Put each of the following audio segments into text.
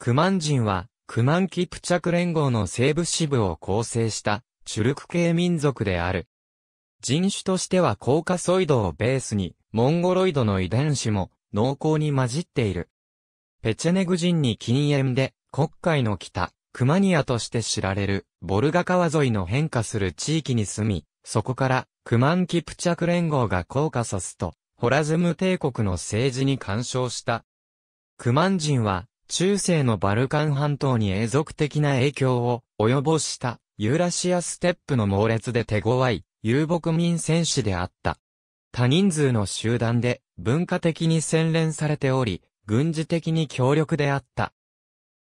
クマン人は、クマンキプチャク連合の西部支部を構成した、チュルク系民族である。人種としてはコーカソイドをベースに、モンゴロイドの遺伝子も濃厚に混じっている。ペチェネグ人に禁煙で、国会の北、クマニアとして知られる、ボルガ川沿いの変化する地域に住み、そこから、クマンキプチャク連合がコーカすスと、ホラズム帝国の政治に干渉した。クマン人は、中世のバルカン半島に永続的な影響を及ぼしたユーラシアステップの猛烈で手強い遊牧民戦士であった。多人数の集団で文化的に洗練されており、軍事的に強力であった。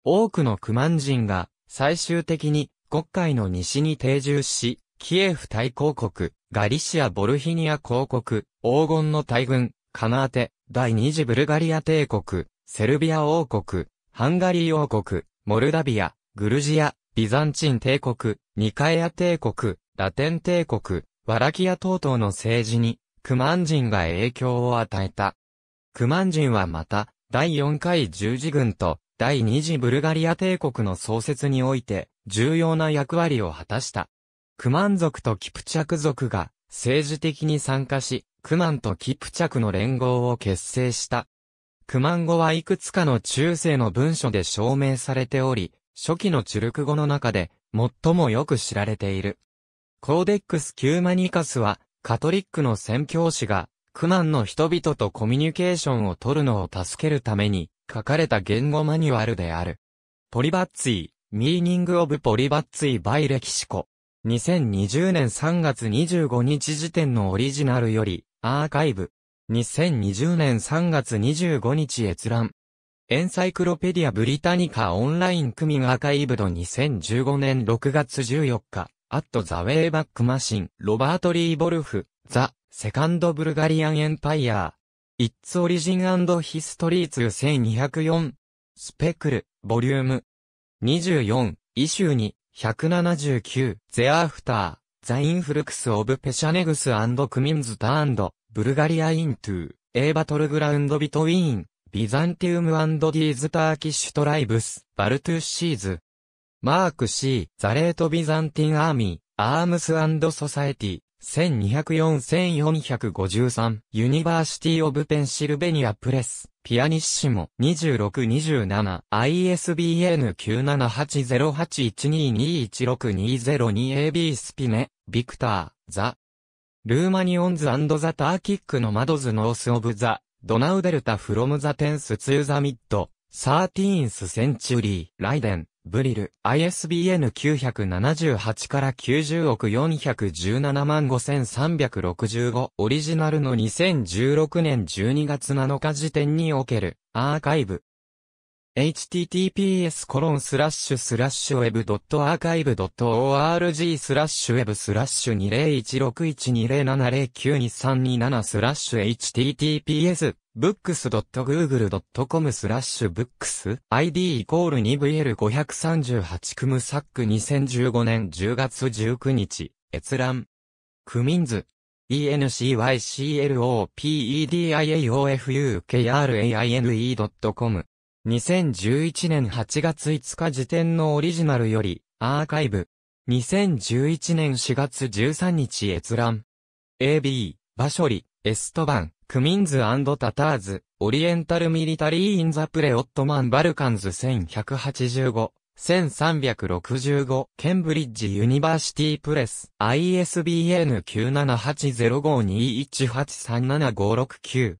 多くのクマン人が最終的に国会の西に定住し、キエフ大公国、ガリシア・ボルヒニア公国、黄金の大軍、カナーテ、第二次ブルガリア帝国、セルビア王国、ハンガリー王国、モルダビア、グルジア、ビザンチン帝国、ニカエア帝国、ラテン帝国、ワラキア等々の政治に、クマン人が影響を与えた。クマン人はまた、第4回十字軍と、第2次ブルガリア帝国の創設において、重要な役割を果たした。クマン族とキプチャク族が、政治的に参加し、クマンとキプチャクの連合を結成した。クマン語はいくつかの中世の文書で証明されており、初期のチュルク語の中で最もよく知られている。コーデックス・キューマニカスは、カトリックの宣教師が、クマンの人々とコミュニケーションを取るのを助けるために、書かれた言語マニュアルである。ポリバッツィ、ミーニング・オブ・ポリバッツィ・バイ・レキシコ。2020年3月25日時点のオリジナルより、アーカイブ。2020年3月25日閲覧。エンサイクロペディア・ブリタニカオンラインクミン・アーカイブド2015年6月14日、アット・ザ・ウェイバック・マシン、ロバート・リー・ボルフ、ザ・セカンド・ブルガリアン・エンパイアー、イッツ・オリジン・ヒストリーツ1204、スペクル、ボリューム24、イシューに、179、ゼアーフター、ザ・インフルクス・オブ・ペシャネグス・クミンズ・ターンド、ブルガリアイントゥー、A バトルグラウンドビトウィーン、ビザンティウムディーズターキッシュトライブス、バルトゥッシーズ。マーク C、ザレートビザンティンアーミー、アームスソサエティ、1204-1453ユニバーシティオブペンシルベニアプレスピアニッシモ2627 ISBN 9780812216202AB スピネビクターザルーマニオンズザ・ターキックのマドズ・ノース・オブ・ザ・ドナウデルタ・フロム・ザ・テンス・ツー・ザ・ミッド、サーティーンス・センチュリー、ライデン、ブリル、ISBN 978から90億417万5365オリジナルの2016年12月7日時点におけるアーカイブ https web.archive.org スラッシュ web スラッシュ2016120709232スラッシュ https books.google.com スラッシュ books id イコール 2vl538 クムサック2015年10月19日閲覧クミンズ encyclopediaofukraine.com 2011年8月5日時点のオリジナルより、アーカイブ。2011年4月13日閲覧。AB、バショリ、エストバン、クミンズタターズ、オリエンタルミリタリー・イン・ザ・プレ・オットマン・バルカンズ1185、1365ケンブリッジユニバーシティプレス ISBN 9780521837569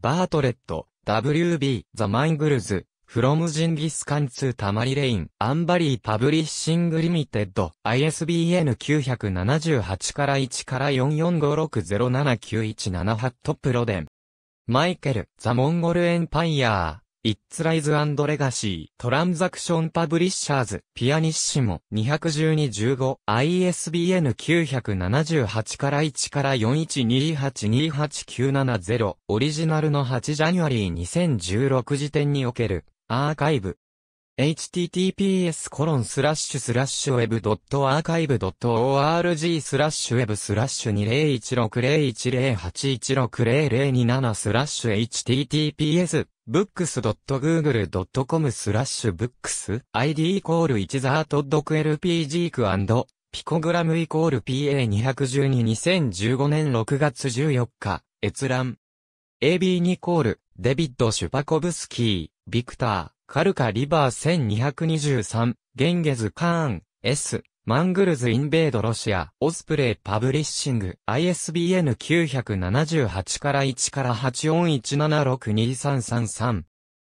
バートレット WB ザ・マイングルズ from ジンギスカンツータマリレイン、アンバリーパブリッシングリミテッド、ISBN 978から1から4456079178トプロデン。マイケル、ザ・モンゴル・エンパイアー、イッツ・ライズ・アンド・レガシー、トランザクション・パブリッシャーズ、ピアニッシモ、212-15、ISBN 978から1から412828970、オリジナルの8ジャニュアリー2016時点における、アーカイブ。https w e b a r c h i v e org スラッシュウェブスラッシュ20160108160027スラッシュ https books.google.com スラッシュ books id イコール1ザートドク LPG クピコグラムイコール PA2122015 年6月14日閲覧 AB2 コールデビッド・シュパコブスキー、ビクター、カルカ・リバー1223、ゲンゲズ・カーン、S、マングルズ・インベード・ロシア、オスプレイ・パブリッシング、ISBN 978から1から84176233。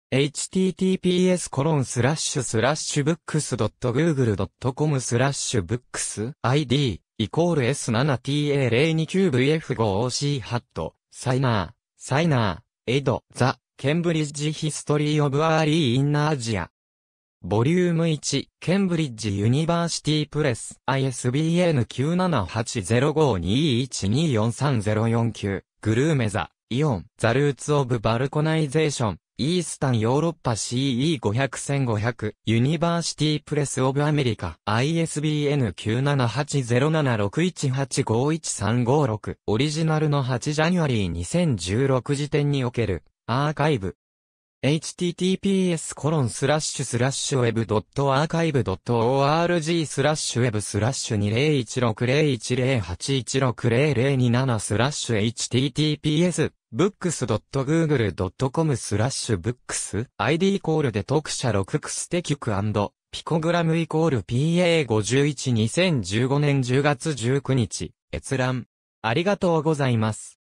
3 https コロンスラッシュスラッシュブックス .google.com スラッシュブックス ID イコール S7TA029VF5OC ハットサイナーサイナーエド・ザ・ケンブリッジ・ヒストリー・オブ・アーリー・イン・ナアジア。ボリューム1、ケンブリッジ・ユニバーシティ・プレス、ISBN 9780521243049、グルーメザ、イオン、ザ・ルーツ・オブ・バルコナイゼーション、イースタンヨーロッパ CE500-1500 ユニバーシティプレスオブアメリカ ISBN 9780761851356オリジナルの8ジャニュアリー2016時点におけるアーカイブ https コロンスラッシュスラッシュ web.archive.org スラッシュウェブスラッシュ20160108160027スラッシュ https books.google.com スラッシュ books ID コールで特写6クステキュクピコグラムイコール PA51 2015年10月19日閲覧ありがとうございます。